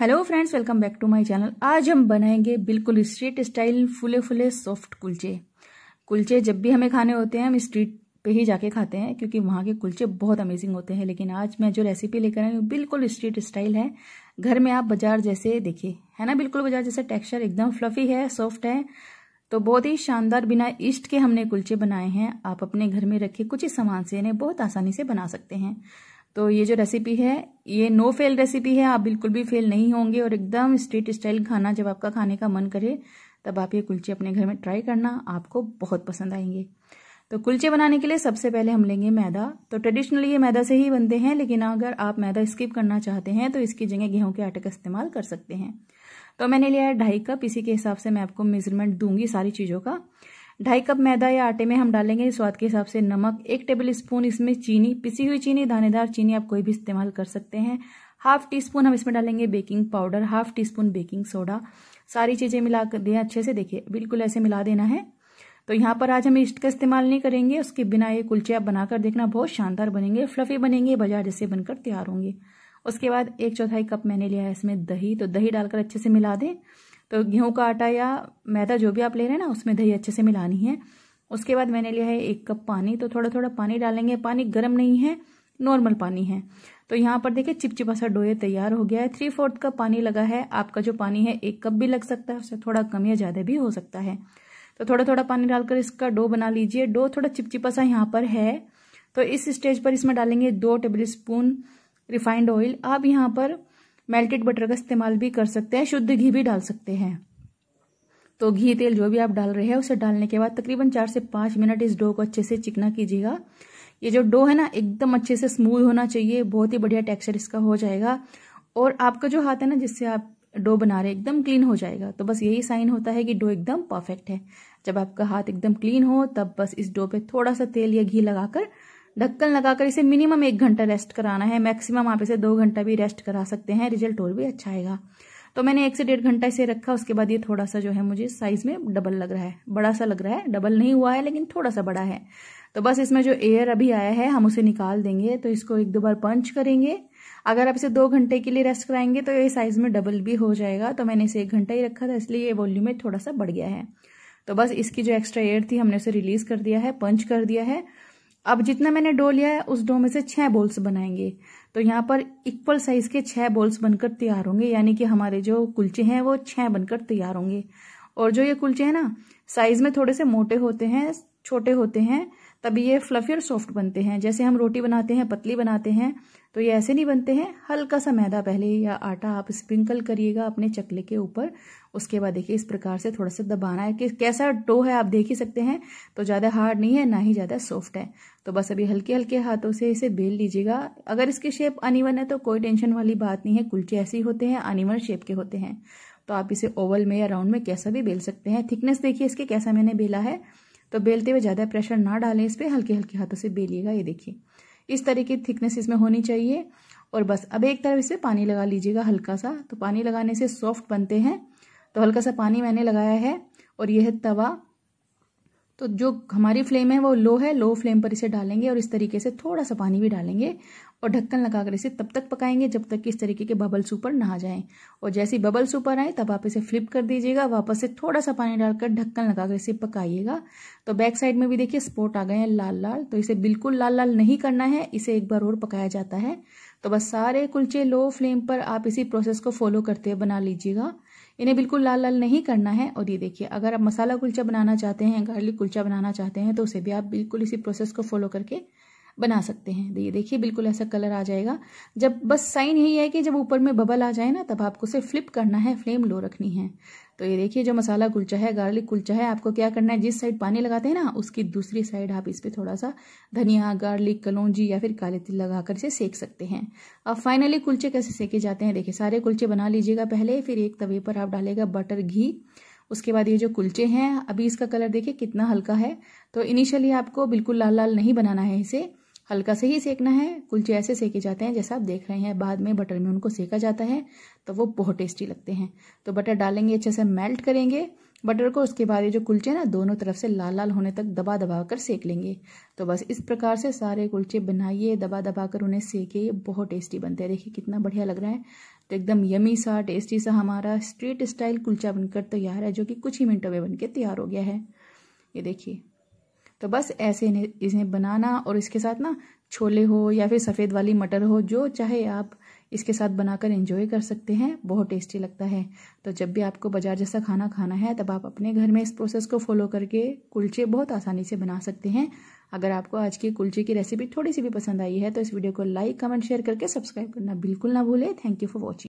hello friends welcome back to my channel आज हम बनाएंगे बिल्कुल स्ट्रीट स्टाइल फुले फुले सॉफ्ट कुलचे कुलचे जब भी हमें खाने होते हैं हम स्ट्रीट पे ही जाके खाते हैं क्योंकि वहाँ के कुलचे बहुत अमेजिंग होते हैं लेकिन आज मैं जो रेसिपी लेकर आई हूँ बिल्कुल स्ट्रीट स्टाइल है घर में आप बाजार जैसे देखिए है ना बिल्कुल बाजार जैसे टेक्स्चर एकदम फ्लफी है सॉफ्ट है तो बहुत ही शानदार बिना ईस्ट के हमने कुलचे बनाए हैं आप अपने घर में रखे कुछ ही सामान से इन्हें बहुत आसानी से बना सकते हैं तो ये जो रेसिपी है ये नो फेल रेसिपी है आप बिल्कुल भी फेल नहीं होंगे और एकदम स्ट्रीट स्टाइल खाना जब आपका खाने का मन करे तब आप ये कुलचे अपने घर में ट्राई करना आपको बहुत पसंद आएंगे तो कुलचे बनाने के लिए सबसे पहले हम लेंगे मैदा तो ट्रेडिशनली ये मैदा से ही बनते हैं लेकिन अगर आप मैदा स्किप करना चाहते हैं तो इसकी जगह गेहूं के आटे का इस्तेमाल कर सकते हैं तो मैंने लिया है ढाई कप इसी के हिसाब से मैं आपको मेजरमेंट दूंगी सारी चीज़ों का ढाई कप मैदा या आटे में हम डालेंगे स्वाद के हिसाब से नमक एक टेबल स्पून इसमें चीनी पिसी हुई चीनी दानेदार चीनी आप कोई भी इस्तेमाल कर सकते हैं हाफ टी स्पून हम इसमें डालेंगे baking powder half teaspoon baking soda सारी चीज़ें मिला कर दें अच्छे से देखिए बिल्कुल ऐसे मिला देना है तो यहाँ पर आज हम ईस्ट का इस्तेमाल नहीं करेंगे उसके बिना ये कुलचे आप बनाकर देखना बहुत शानदार बनेंगे फ्लफी बनेंगे बाजार जैसे बनकर तैयार होंगे उसके बाद एक चौथाई कप मैंने लिया है इसमें दही तो दही डालकर अच्छे से मिला दें तो गेहूँ का आटा या मैदा जो भी आप ले रहे हैं ना उसमें दही अच्छे से मिलानी है उसके बाद मैंने लिया है एक कप पानी तो थोड़ा थोड़ा पानी डालेंगे पानी गर्म नहीं है नॉर्मल पानी है तो यहाँ पर देखिए चिपचिपा सा डोया तैयार हो गया है थ्री फोर्थ कप पानी लगा है आपका जो पानी है एक कप भी लग सकता है उससे थोड़ा कम या ज़्यादा भी हो सकता है तो थोड़ा थोड़ा पानी डालकर इसका डो बना लीजिए डो थोड़ा चिपचिपा सा यहाँ पर है तो इस स्टेज पर इसमें डालेंगे दो टेबल स्पून रिफाइंड ऑयल आप यहाँ पर मेल्टेड बटर का इस्तेमाल भी कर सकते हैं शुद्ध घी भी डाल सकते हैं तो घी तेल जो भी आप डाल रहे हैं उसे डालने के बाद तकरीबन चार से पाँच मिनट इस डो को अच्छे से चिकना कीजिएगा ये जो डो है ना एकदम अच्छे से स्मूथ होना चाहिए बहुत ही बढ़िया टेक्सचर इसका हो जाएगा और आपका जो हाथ है ना जिससे आप डो बना रहे एकदम क्लीन हो जाएगा तो बस यही साइन होता है कि डो एकदम परफेक्ट है जब आपका हाथ एकदम क्लीन हो तब बस इस डो पे थोड़ा सा तेल या घी लगाकर ढक्कन लगाकर इसे मिनिमम एक घंटा रेस्ट कराना है मैक्सिमम आप इसे दो घंटा भी रेस्ट करा सकते हैं रिजल्ट और भी अच्छा आएगा तो मैंने एक से डेढ़ घंटा इसे रखा उसके बाद ये थोड़ा सा जो है मुझे साइज में डबल लग रहा है बड़ा सा लग रहा है डबल नहीं हुआ है लेकिन थोड़ा सा बड़ा है तो बस इसमें जो एयर अभी आया है हम उसे निकाल देंगे तो इसको एक दो बार पंच करेंगे अगर आप इसे दो घंटे के लिए रेस्ट कराएंगे तो ये साइज में डबल भी हो जाएगा तो मैंने इसे एक घंटा ही रखा था इसलिए ये वॉल्यूम में थोड़ा सा बढ़ गया है तो बस इसकी जो एक्स्ट्रा एयर थी हमने उसे रिलीज कर दिया है पंच कर दिया है अब जितना मैंने डो लिया है उस डो में से छह बोल्स बनाएंगे तो यहाँ पर इक्वल साइज के छह बोल्स बनकर तैयार होंगे यानी कि हमारे जो कुलचे हैं वो छह बनकर तैयार होंगे और जो ये कुलचे हैं ना साइज में थोड़े से मोटे होते हैं छोटे होते हैं तभी ये फ्लफी और सॉफ्ट बनते हैं जैसे हम रोटी बनाते हैं पतली बनाते हैं तो ये ऐसे नहीं बनते हैं हल्का सा मैदा पहले या आटा आप स्प्रिंकल करिएगा अपने चकले के ऊपर उसके बाद देखिए इस प्रकार से थोड़ा सा दबाना है कि कैसा डो है आप देख ही सकते हैं तो ज़्यादा हार्ड नहीं है ना ही ज़्यादा सॉफ्ट है तो बस अभी हल्के हल्के हाथों से इसे बेल लीजिएगा अगर इसकी शेप अनिवन है तो कोई टेंशन वाली बात नहीं है कुलचे ऐसे ही होते हैं अनिवन शेप के होते हैं तो आप इसे ओवल में या राउंड में कैसा भी बेल सकते हैं थिकनेस देखिए इसके कैसा मैंने बेला है तो बेलते हुए ज़्यादा प्रेशर ना डालें इस पर हल्के हल्के हाथों से बेलिएगा ये देखिए इस तरह की थिकनेस इसमें होनी चाहिए और बस अब एक तरफ इसे पानी लगा लीजिएगा हल्का सा तो पानी लगाने से सॉफ्ट बनते हैं तो हल्का सा पानी मैंने लगाया है और यह तवा तो जो हमारी फ्लेम है वो लो है लो फ्लेम पर इसे डालेंगे और इस तरीके से थोड़ा सा पानी भी डालेंगे और ढक्कन लगाकर इसे तब तक पकाएंगे जब तक कि इस तरीके के बबल्स ऊपर ना आ जाएं और जैसे बबल्स ऊपर आए तब आप इसे फ्लिप कर दीजिएगा वापस से थोड़ा सा पानी डालकर ढक्कन लगाकर इसे पकाइएगा तो बैक साइड में भी देखिए स्पॉट आ गए हैं लाल लाल तो इसे बिल्कुल लाल लाल नहीं करना है इसे एक बार और पकाया जाता है तो बस सारे कुलचे लो फ्लेम पर आप इसी प्रोसेस को फॉलो करते हुए बना लीजिएगा इन्हें बिल्कुल लाल लाल नहीं करना है और ये देखिए अगर आप मसाला कुलचा बनाना चाहते हैं गार्लिक कुलचा बनाना चाहते हैं तो उसे भी आप बिल्कुल इसी प्रोसेस को फॉलो करके बना सकते हैं ये देखिए बिल्कुल ऐसा कलर आ जाएगा जब बस साइन यही है कि जब ऊपर में बबल आ जाए ना तब आपको उसे फ्लिप करना है फ्लेम लो रखनी है तो ये देखिए जो मसाला कुलचा है गार्लिक कुलचा है आपको क्या करना है जिस साइड पानी लगाते हैं ना उसकी दूसरी साइड आप इस पर थोड़ा सा धनिया गार्लिक कलौजी या फिर काले तिल लगाकर इसे सेक सकते हैं अब फाइनली कुलचे कैसे सेके जाते हैं देखिए सारे कुलचे बना लीजिएगा पहले फिर एक तवे पर आप डालेगा बटर घी उसके बाद ये जो कुलचे हैं अभी इसका कलर देखिए कितना हल्का है तो इनिशियली आपको बिल्कुल लाल लाल नहीं बनाना है इसे हल्का से ही सेकना है कुलचे ऐसे सेके जाते हैं जैसा आप देख रहे हैं बाद में बटर में उनको सेका जाता है तो वो बहुत टेस्टी लगते हैं तो बटर डालेंगे अच्छे से मेल्ट करेंगे बटर को उसके बाद ये जो कुलचे ना दोनों तरफ से लाल लाल होने तक दबा दबा कर सेक लेंगे तो बस इस प्रकार से सारे कुलचे बनाइए दबा दबा कर उन्हें सेके बहुत टेस्टी बनते हैं देखिए कितना बढ़िया लग रहा है तो एकदम यमी सा टेस्टी सा हमारा स्ट्रीट स्टाइल कुलचा बनकर तैयार है जो कि कुछ ही मिनटों में बनकर तैयार हो गया है ये देखिए तो बस ऐसे इन्हें इसे बनाना और इसके साथ ना छोले हो या फिर सफ़ेद वाली मटर हो जो चाहे आप इसके साथ बनाकर एंजॉय कर सकते हैं बहुत टेस्टी लगता है तो जब भी आपको बाजार जैसा खाना खाना है तब आप अपने घर में इस प्रोसेस को फॉलो करके कुलचे बहुत आसानी से बना सकते हैं अगर आपको आज की कुलचे की रेसिपी थोड़ी सी भी पसंद आई है तो इस वीडियो को लाइक कमेंट शेयर करके सब्सक्राइब करना बिल्कुल ना भूलें थैंक यू फॉर वॉचिंग